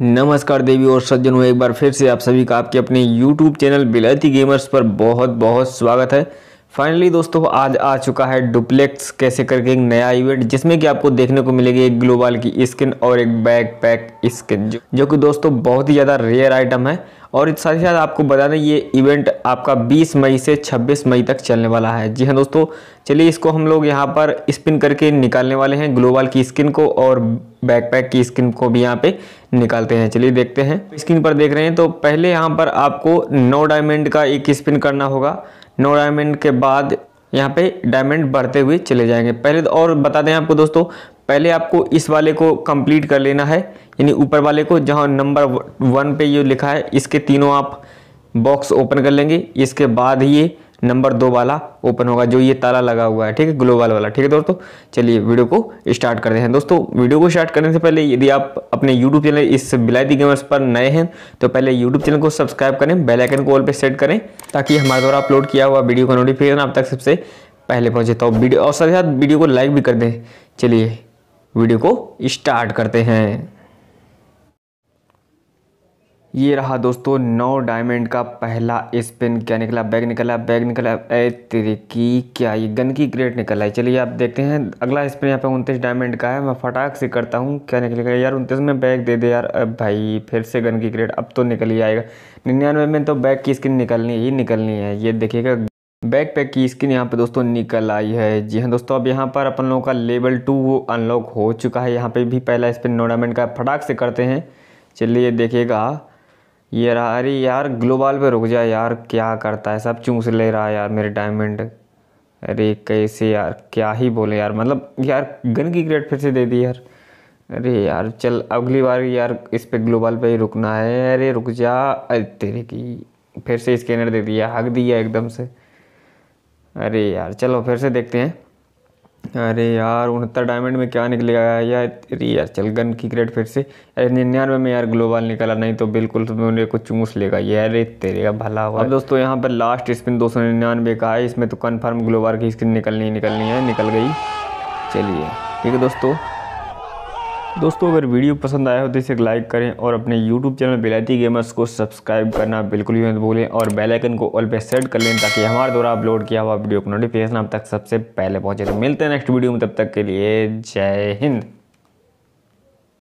नमस्कार देवी और सज्जनों एक बार फिर से आप सभी का आपके अपने YouTube चैनल बिलाती गेमर्स पर बहुत बहुत स्वागत है फाइनली दोस्तों आज आ चुका है डुप्लेक्स कैसे करके एक नया इवेंट जिसमें कि आपको देखने को मिलेगी एक ग्लोबल की स्किन और एक बैक पैक स्किन जो, जो कि दोस्तों बहुत ही ज़्यादा रेयर आइटम है और साथ ही साथ आपको बता दें ये इवेंट आपका 20 मई से 26 मई तक चलने वाला है जी हाँ दोस्तों चलिए इसको हम लोग यहाँ पर स्पिन करके निकालने वाले हैं ग्लोबल की स्किन को और बैकपैक की स्किन को भी यहाँ पे निकालते हैं चलिए देखते हैं स्किन पर देख रहे हैं तो पहले यहाँ पर आपको नौ डायमंड का एक स्पिन करना होगा नौ डायमंड के बाद यहाँ पे डायमंड बढ़ते हुए चले जाएंगे पहले तो और बता दें आपको दोस्तों पहले आपको इस वाले को कंप्लीट कर लेना है यानी ऊपर वाले को जहाँ नंबर वन पे ये लिखा है इसके तीनों आप बॉक्स ओपन कर लेंगे इसके बाद ये नंबर दो वाला ओपन होगा जो ये ताला लगा हुआ है ठीक है ग्लोबल वाला ठीक है दोस्तों चलिए वीडियो को स्टार्ट करते हैं दोस्तों वीडियो को स्टार्ट करने से पहले यदि आप अपने यूट्यूब चैनल इस बिलायती गेमर्स पर नए हैं तो पहले यूट्यूब चैनल को सब्सक्राइब करें बेल आइकन को ऑल पे सेट करें ताकि हमारे द्वारा अपलोड किया हुआ वीडियो का नोटिफिकेशन आप तक सबसे पहले पहुँचे तो वीडियो और साथ ही साथ वीडियो को लाइक भी कर दें चलिए वीडियो को स्टार्ट करते हैं ये रहा दोस्तों नौ डायमंड का पहला स्पिन क्या निकला बैग निकला बैग निकला ऐ तेरे की क्या ये गन की ग्रेट निकला है चलिए आप देखते हैं अगला स्पिन यहाँ पे उनतीस डायमंड का है मैं फटाक से करता हूँ क्या निकलेगा यार उनतीस में बैग दे दे यार अब भाई फिर से गन की ग्रेट अब तो निकल ही आएगा निन्यानवे में तो बैग की स्किन निकलनी ही निकलनी है ये देखिएगा बैक पैक की स्क्रीन यहाँ पे दोस्तों निकल आई है जी हाँ दोस्तों अब यहाँ पर अपन लोगों का लेवल टू वो अनलॉक हो चुका है यहाँ पे भी पहला इस पर का फटाक से करते हैं चलिए देखिएगा ये रहा अरे यार ग्लोबल पे रुक जा यार क्या करता है सब चूस ले रहा है यार मेरे डायमंड अरे कैसे यार क्या ही बोले यार मतलब यार गन की ग्रेड फिर से दे दी यार अरे यार चल अगली बार यार इस पर ग्लोबल पर ही रुकना है अरे रुक जा अरे तेरे की फिर से स्कैनर दे दिया हक दिया एकदम से अरे यार चलो फिर से देखते हैं अरे यार उनहत्तर डायमंड में क्या निकलेगा यार अरे यार चल गन की ग्रेड फिर से अरे निन्यानवे में यार ग्लोबल निकला नहीं तो बिल्कुल तो मेरे को चूस लेगा ये अरे तेरे का भला हुआ अब दोस्तों यहाँ पर लास्ट स्पिन दो सौ निन्यानवे का है इसमें तो कन्फर्म ग्लोबल की स्क्रीन निकलनी निकलनी है निकल गई चलिए ठीक है दोस्तों दोस्तों अगर वीडियो पसंद आया हो तो इसे लाइक करें और अपने यूट्यूब चैनल बिलायती गेमर्स को सब्सक्राइब करना बिल्कुल भी मत भूलें और बेल आइकन को ऑल पे सेट कर लें ताकि हमारे द्वारा अपलोड किया हुआ वीडियो को नोटिफिकेशन आप तक सबसे पहले पहुंचे तो मिलते हैं नेक्स्ट वीडियो में तब तक के लिए जय हिंद